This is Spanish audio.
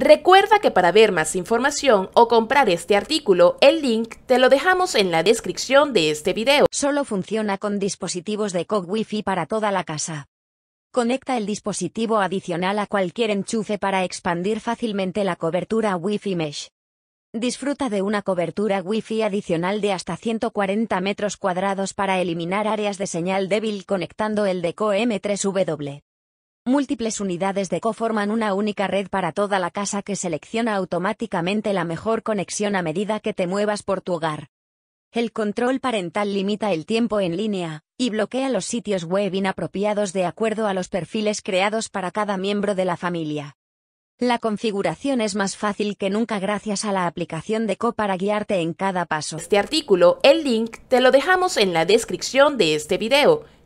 Recuerda que para ver más información o comprar este artículo, el link te lo dejamos en la descripción de este video. Solo funciona con dispositivos de COG Wi-Fi para toda la casa. Conecta el dispositivo adicional a cualquier enchufe para expandir fácilmente la cobertura Wi-Fi Mesh. Disfruta de una cobertura Wi-Fi adicional de hasta 140 metros cuadrados para eliminar áreas de señal débil conectando el Deco M3W. Múltiples unidades de co forman una única red para toda la casa que selecciona automáticamente la mejor conexión a medida que te muevas por tu hogar. El control parental limita el tiempo en línea, y bloquea los sitios web inapropiados de acuerdo a los perfiles creados para cada miembro de la familia. La configuración es más fácil que nunca gracias a la aplicación de Co para guiarte en cada paso. Este artículo, el link, te lo dejamos en la descripción de este video.